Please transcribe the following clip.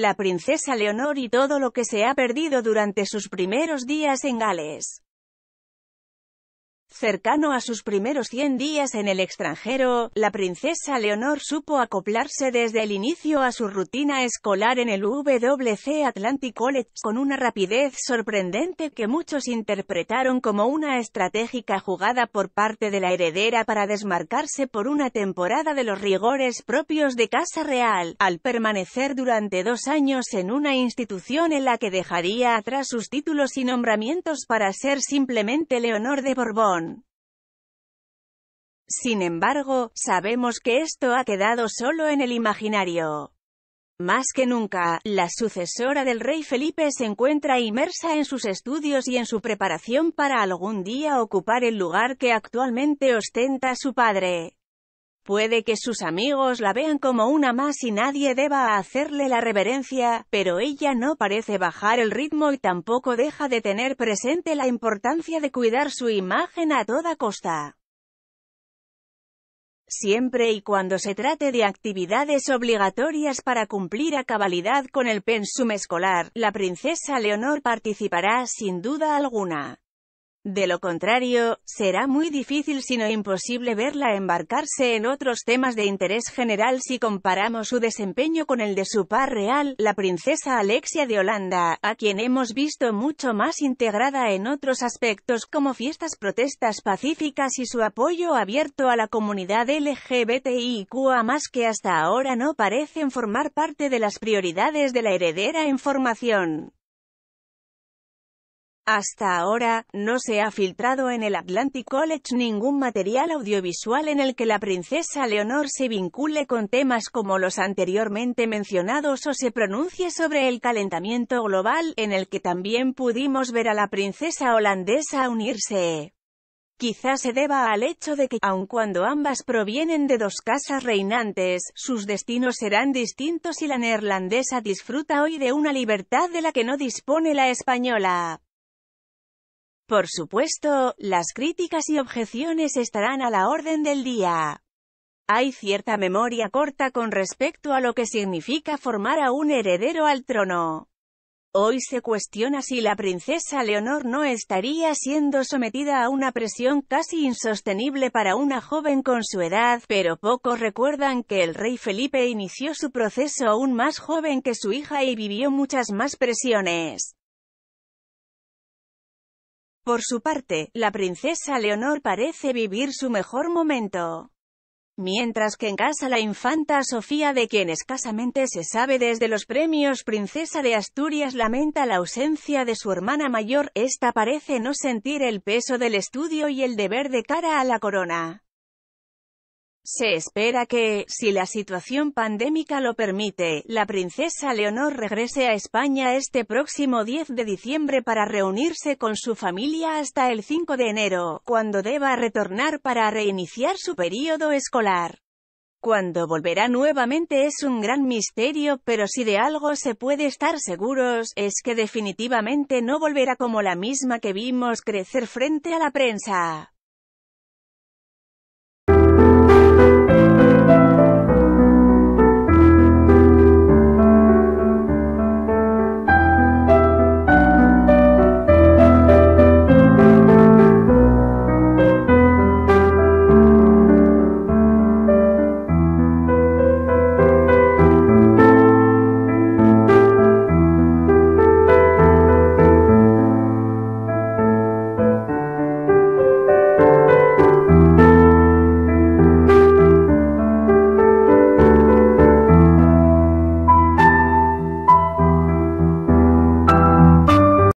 la princesa Leonor y todo lo que se ha perdido durante sus primeros días en Gales. Cercano a sus primeros 100 días en el extranjero, la princesa Leonor supo acoplarse desde el inicio a su rutina escolar en el WC Atlantic College, con una rapidez sorprendente que muchos interpretaron como una estratégica jugada por parte de la heredera para desmarcarse por una temporada de los rigores propios de Casa Real, al permanecer durante dos años en una institución en la que dejaría atrás sus títulos y nombramientos para ser simplemente Leonor de Borbón. Sin embargo, sabemos que esto ha quedado solo en el imaginario. Más que nunca, la sucesora del rey Felipe se encuentra inmersa en sus estudios y en su preparación para algún día ocupar el lugar que actualmente ostenta su padre. Puede que sus amigos la vean como una más y nadie deba hacerle la reverencia, pero ella no parece bajar el ritmo y tampoco deja de tener presente la importancia de cuidar su imagen a toda costa. Siempre y cuando se trate de actividades obligatorias para cumplir a cabalidad con el pensum escolar, la princesa Leonor participará sin duda alguna. De lo contrario, será muy difícil sino imposible verla embarcarse en otros temas de interés general si comparamos su desempeño con el de su par real, la princesa Alexia de Holanda, a quien hemos visto mucho más integrada en otros aspectos como fiestas protestas pacíficas y su apoyo abierto a la comunidad LGBTIQA más que hasta ahora no parecen formar parte de las prioridades de la heredera en formación. Hasta ahora, no se ha filtrado en el Atlantic College ningún material audiovisual en el que la princesa Leonor se vincule con temas como los anteriormente mencionados o se pronuncie sobre el calentamiento global, en el que también pudimos ver a la princesa holandesa unirse. Quizás se deba al hecho de que, aun cuando ambas provienen de dos casas reinantes, sus destinos serán distintos y la neerlandesa disfruta hoy de una libertad de la que no dispone la española. Por supuesto, las críticas y objeciones estarán a la orden del día. Hay cierta memoria corta con respecto a lo que significa formar a un heredero al trono. Hoy se cuestiona si la princesa Leonor no estaría siendo sometida a una presión casi insostenible para una joven con su edad, pero pocos recuerdan que el rey Felipe inició su proceso aún más joven que su hija y vivió muchas más presiones. Por su parte, la princesa Leonor parece vivir su mejor momento. Mientras que en casa la infanta Sofía de quien escasamente se sabe desde los premios Princesa de Asturias lamenta la ausencia de su hermana mayor, esta parece no sentir el peso del estudio y el deber de cara a la corona. Se espera que, si la situación pandémica lo permite, la princesa Leonor regrese a España este próximo 10 de diciembre para reunirse con su familia hasta el 5 de enero, cuando deba retornar para reiniciar su periodo escolar. Cuando volverá nuevamente es un gran misterio, pero si de algo se puede estar seguros, es que definitivamente no volverá como la misma que vimos crecer frente a la prensa.